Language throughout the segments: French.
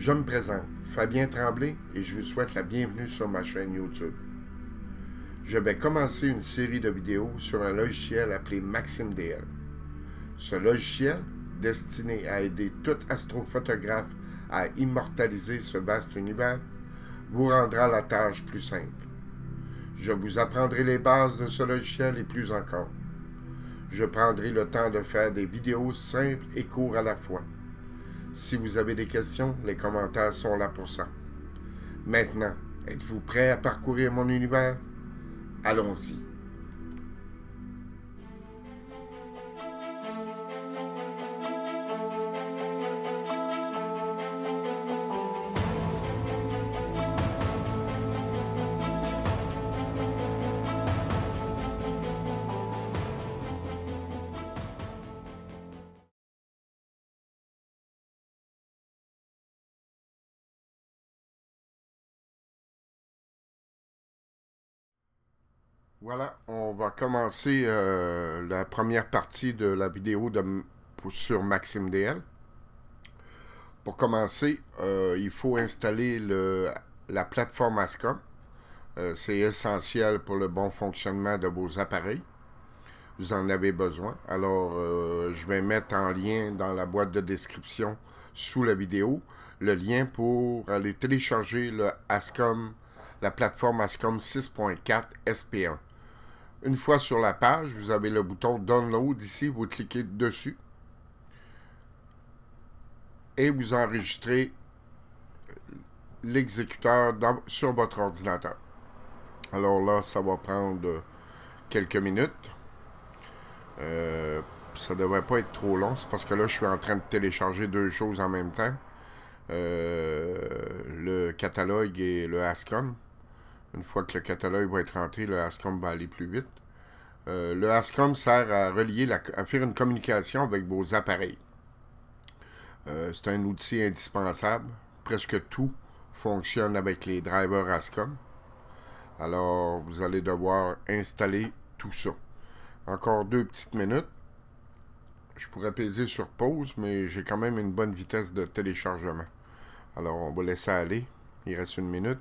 Je me présente, Fabien Tremblay, et je vous souhaite la bienvenue sur ma chaîne YouTube. Je vais commencer une série de vidéos sur un logiciel appelé MaximDL. Ce logiciel, destiné à aider tout astrophotographe à immortaliser ce vaste univers, vous rendra la tâche plus simple. Je vous apprendrai les bases de ce logiciel et plus encore. Je prendrai le temps de faire des vidéos simples et courtes à la fois si vous avez des questions, les commentaires sont là pour ça. Maintenant, êtes-vous prêt à parcourir mon univers Allons-y. Voilà, on va commencer euh, la première partie de la vidéo de, pour, sur MaximDL. Pour commencer, euh, il faut installer la plateforme ASCOM. Euh, c'est essentiel pour le bon fonctionnement de vos appareils. Vous en avez besoin. Alors, je vais mettre en lien dans la boîte de description sous la vidéo le lien pour aller télécharger le la plateforme ASCOM 6.4 SP1. Une fois sur la page, vous avez le bouton Download ici, vous cliquez dessus et vous enregistrez l'exécuteur sur votre ordinateur. Alors là, ça va prendre quelques minutes. Ça euh, ça devrait pas être trop long. C'est parce que là, je suis en train de télécharger deux choses en même temps. Euh, le catalogue et le ASCOM une fois que le catalogue va être rentré, le Ascom va aller plus vite. Euh, le Ascom sert à relier, à faire une communication avec vos appareils. Euh, c'est un outil indispensable. Presque tout fonctionne avec les drivers Ascom. Alors, vous allez devoir installer tout ça. Encore deux petites minutes. Je pourrais peser sur pause, mais j'ai quand même une bonne vitesse de téléchargement. Alors, on va laisser aller. Il reste une minute.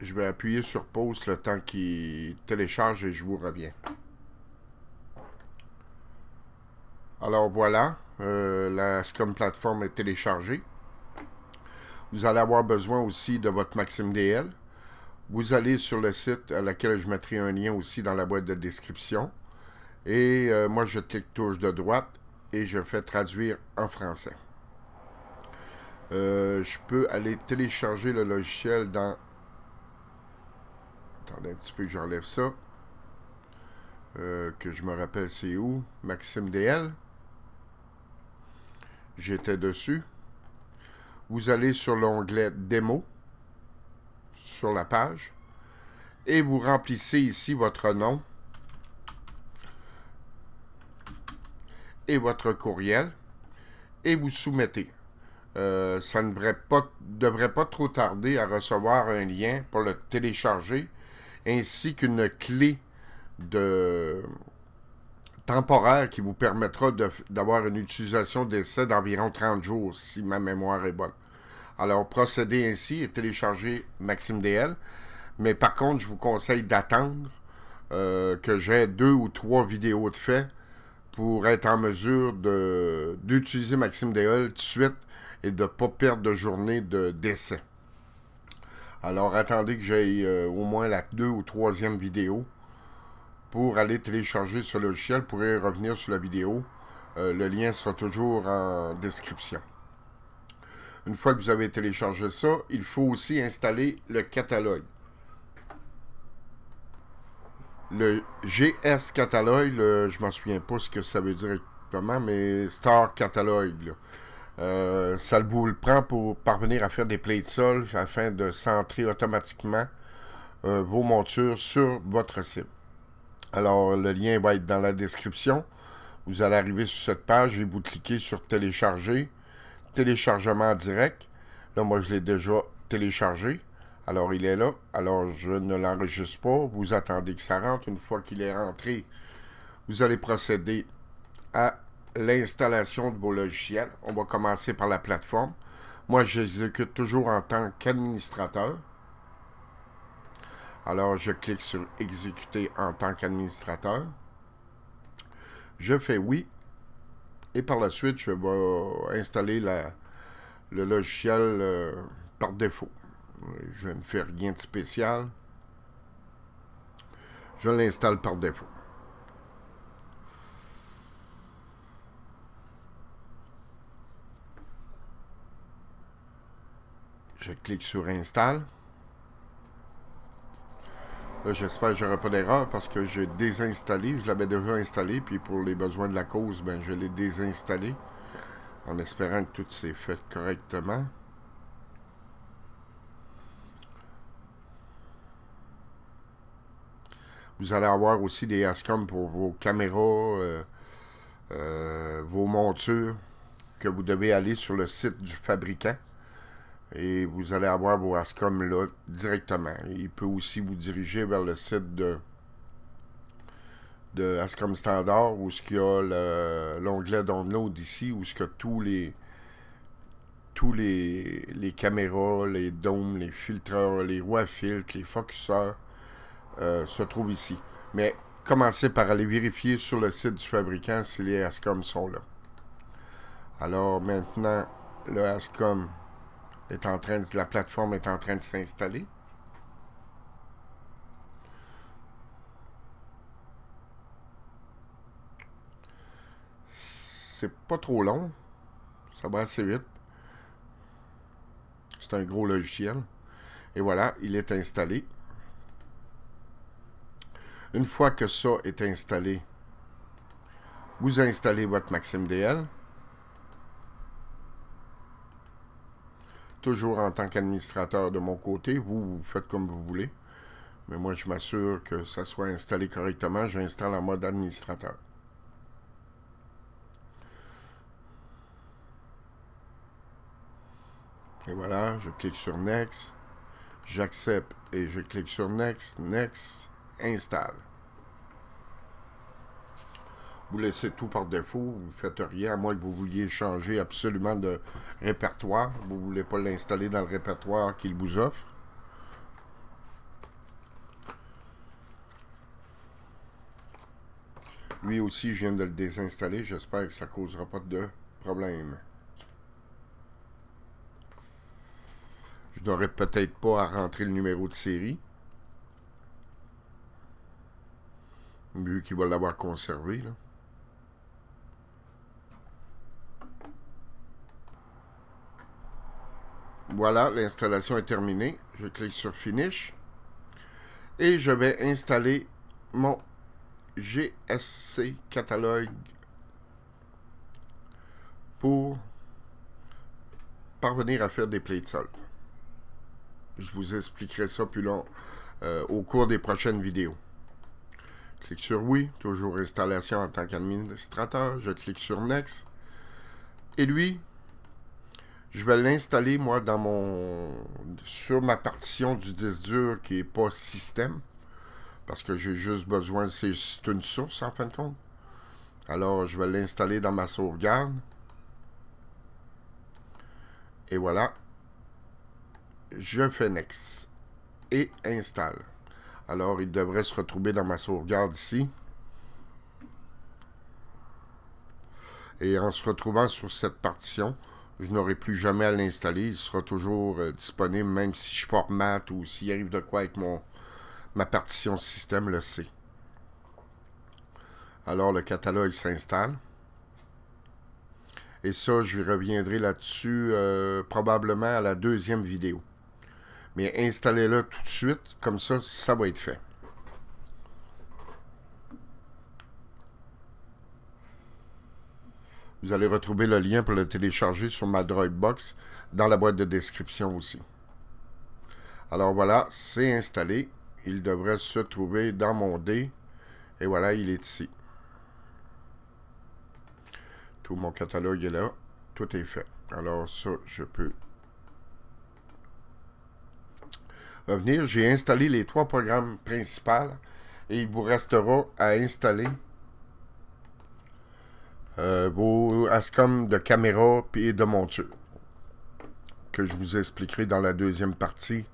Je vais appuyer sur pause le temps qu'il télécharge et je vous reviens. Alors voilà, euh, la Scrum Platform est téléchargée. Vous allez avoir besoin aussi de votre Maxime DL. Vous allez sur le site à laquelle je mettrai un lien aussi dans la boîte de description. Et euh, moi, je clique touche de droite et je fais traduire en français. Euh, je peux aller télécharger le logiciel dans Attendez un petit peu que j'enlève ça. Euh, que je me rappelle c'est où. Maxime DL. J'étais dessus. Vous allez sur l'onglet Démo, sur la page, et vous remplissez ici votre nom et votre courriel, et vous soumettez. Euh, ça ne devrait pas trop tarder à recevoir un lien pour le télécharger ainsi qu'une clé de temporaire qui vous permettra d'avoir une utilisation d'essai d'environ 30 jours, si ma mémoire est bonne. Alors, procédez ainsi et téléchargez Maxime DL. Mais par contre, je vous conseille d'attendre euh, que j'ai deux ou trois vidéos de fait pour être en mesure d'utiliser Maxime DL tout de suite et de ne pas perdre de journée de alors attendez que j'aie euh, au moins la deux ou troisième vidéo pour aller télécharger ce logiciel. Vous pourrez revenir sur la vidéo. Euh, le lien sera toujours en description. Une fois que vous avez téléchargé ça, il faut aussi installer le catalogue. Le GS catalogue, je je m'en souviens pas ce que ça veut dire exactement, mais Star catalogue. Euh, ça vous le prend pour parvenir à faire des plaies de sol afin de centrer automatiquement euh, vos montures sur votre site. Alors, le lien va être dans la description. Vous allez arriver sur cette page et vous cliquez sur télécharger, téléchargement direct. Là, moi, je l'ai déjà téléchargé. Alors, il est là. Alors, je ne l'enregistre pas. Vous attendez que ça rentre. Une fois qu'il est rentré, vous allez procéder à l'installation de vos logiciels. On va commencer par la plateforme. Moi, j'exécute toujours en tant qu'administrateur. Alors, je clique sur « Exécuter en tant qu'administrateur ». Je fais « Oui ». Et par la suite, je vais installer le logiciel euh, par défaut. Je ne fais rien de spécial. Je l'installe par défaut. Je clique sur Install. Là, j'espère que je n'aurai pas d'erreur parce que j'ai désinstallé. Je l'avais déjà installé, puis pour les besoins de la cause, ben, je l'ai désinstallé en espérant que tout s'est fait correctement. Vous allez avoir aussi des ASCOM pour vos caméras, euh, euh, vos montures, que vous devez aller sur le site du fabricant et vous allez avoir vos ASCOM là directement. Il peut aussi vous diriger vers le site de, de ASCOM Standard où ce y a l'onglet download ici où ce que tous les tous les, caméras, les dômes, les filtres, les roues à les focuseurs euh, se trouvent ici. Mais commencez par aller vérifier sur le site du fabricant si les ASCOM sont là. Alors maintenant, le ASCOM en train la plateforme est en train de s'installer. C'est pas trop long. Ça va assez vite. C'est un gros logiciel. Et voilà, il est installé. Une fois que ça est installé, vous installez votre DL. toujours en tant qu'administrateur de mon côté. Vous, faites comme vous voulez. Mais moi, je m'assure que ça soit installé correctement. J'installe en mode administrateur. Et voilà, je clique sur Next. J'accepte et je clique sur Next. Next. Installe vous laissez tout par défaut, vous ne faites rien, à moins que vous vouliez changer absolument de répertoire. Vous ne voulez pas l'installer dans le répertoire qu'il vous offre. Lui aussi, je viens de le désinstaller. J'espère que ça ne causera pas de problème. Je n'aurai peut-être pas à rentrer le numéro de série. Vu qu'il va l'avoir conservé, là. Voilà, l'installation est terminée. Je clique sur Finish. Et je vais installer mon GSC catalogue pour parvenir à faire des plates de sol. Je vous expliquerai ça plus long euh, au cours des prochaines vidéos. Clique sur Oui, toujours installation en tant qu'administrateur. Je clique sur Next. Et lui, je vais l'installer moi dans mon sur ma partition du disque dur qui n'est pas système parce que j'ai juste besoin c'est une source en fin de compte. Alors je vais l'installer dans ma sauvegarde. Et voilà. Je fais next et installe. Alors il devrait se retrouver dans ma sauvegarde ici. Et en se retrouvant sur cette partition, je n'aurai plus jamais à l'installer. Il sera toujours euh, disponible, même si je formate ou s'il arrive de quoi avec mon, ma partition système, le C. Alors, le catalogue s'installe. Et ça, je reviendrai là-dessus euh, probablement à la deuxième vidéo. Mais installez-le tout de suite, comme ça, ça va être fait. Vous allez retrouver le lien pour le télécharger sur ma Dropbox dans la boîte de description aussi. Alors voilà, c'est installé. Il devrait se trouver dans mon dé. Et voilà, il est ici. Tout mon catalogue est là. Tout est fait. Alors ça, je peux revenir. J'ai installé les trois programmes principaux et il vous restera à installer euh, vos Ascom de caméra et de monture. Que je vous expliquerai dans la deuxième partie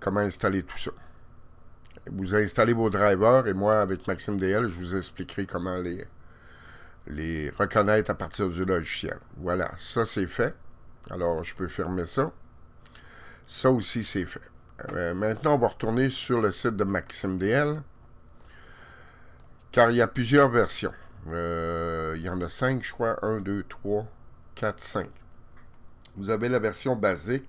comment installer tout ça. Vous installez vos drivers et moi, avec Maxime DL, je vous expliquerai comment les, reconnaître à partir du logiciel. Voilà, ça c'est fait. Alors, je peux fermer ça. Ça aussi, c'est fait. Euh, maintenant, on va retourner sur le site de Maxime DL car il y a plusieurs versions. Euh, il y en a 5, je crois. 1, 2, 3, 4, 5. Vous avez la version basique.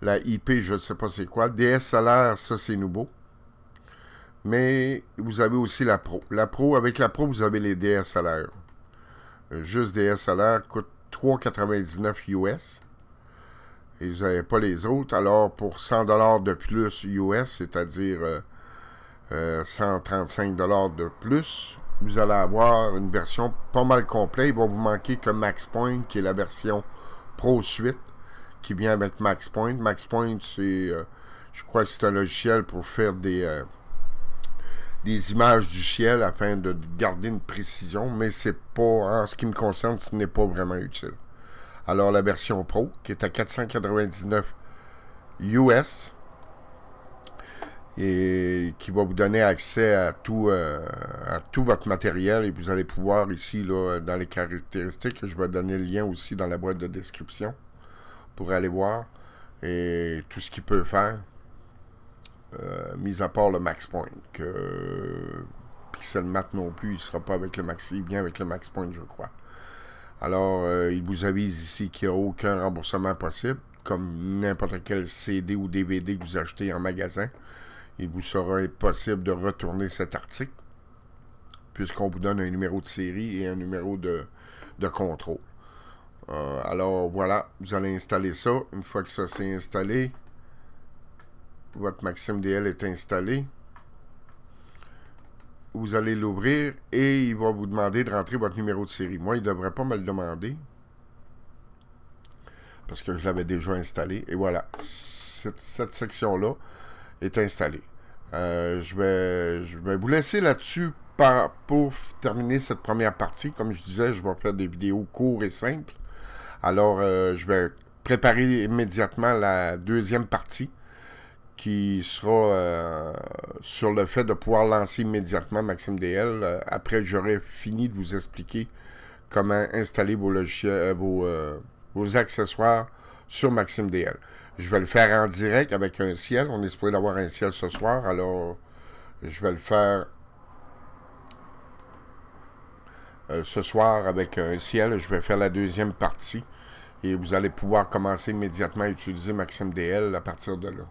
La IP, je ne sais pas c'est quoi. DSLR, ça c'est nouveau. Mais vous avez aussi la Pro. La Pro, avec la Pro, vous avez les DSLR. Euh, juste DSLR, coûte 3,99 US. Et vous n'avez pas les autres. Alors, pour 100 de plus US, c'est-à-dire 135 euh, de plus, vous allez avoir une version pas mal complète. Il va vous manquer que MaxPoint, qui est la version Pro Suite, qui vient avec MaxPoint. MaxPoint, c'est, euh, je crois, c'est un logiciel pour faire des, euh, des images du ciel afin de garder une précision, mais c'est pas, en ce qui me concerne, ce n'est pas vraiment utile. Alors la version Pro, qui est à 499 US, et qui va vous donner accès euh, à tout, votre matériel et vous allez pouvoir ici dans les caractéristiques, je vais donner le lien aussi dans la boîte de description pour aller voir et tout ce qu'il peut faire, euh, mis à part le max point que Pixelmat non plus, il ne sera pas avec le max, il vient avec le max point je crois. Alors euh, il vous avise ici qu'il n'y a aucun remboursement possible comme n'importe quel CD ou DVD que vous achetez en magasin. Il vous sera impossible de retourner cet article puisqu'on vous donne un numéro de série et un numéro de, contrôle. Euh, alors voilà, vous allez installer ça. Une fois que ça s'est installé, votre Maxime DL est installé. Vous allez l'ouvrir et il va vous demander de rentrer votre numéro de série. Moi, il ne devrait pas me le demander parce que je l'avais déjà installé. Et voilà, cette, cette section-là est installée. Euh, je, vais, vous laisser là-dessus pour terminer cette première partie. Comme je disais, je vais faire des vidéos courtes et simples. Alors, euh, je vais préparer immédiatement la deuxième partie qui sera euh, sur le fait de pouvoir lancer immédiatement Maxime DL. après, j'aurai fini de vous expliquer comment installer vos logiciels, vos accessoires sur Maxime DL. Je vais le faire en direct avec un ciel. On espérait d'avoir un ciel ce soir, alors je vais le faire euh, ce soir avec un ciel. Je vais faire la deuxième partie et vous allez pouvoir commencer immédiatement à utiliser Maxime DL à partir de là.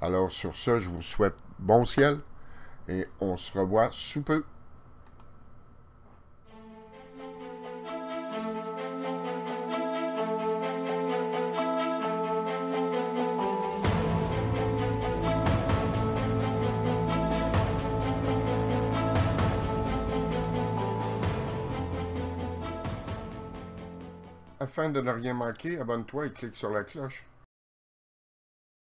Alors sur ça, je vous souhaite bon ciel et on se revoit sous peu. Afin de ne rien manquer, abonne-toi et clique sur la cloche.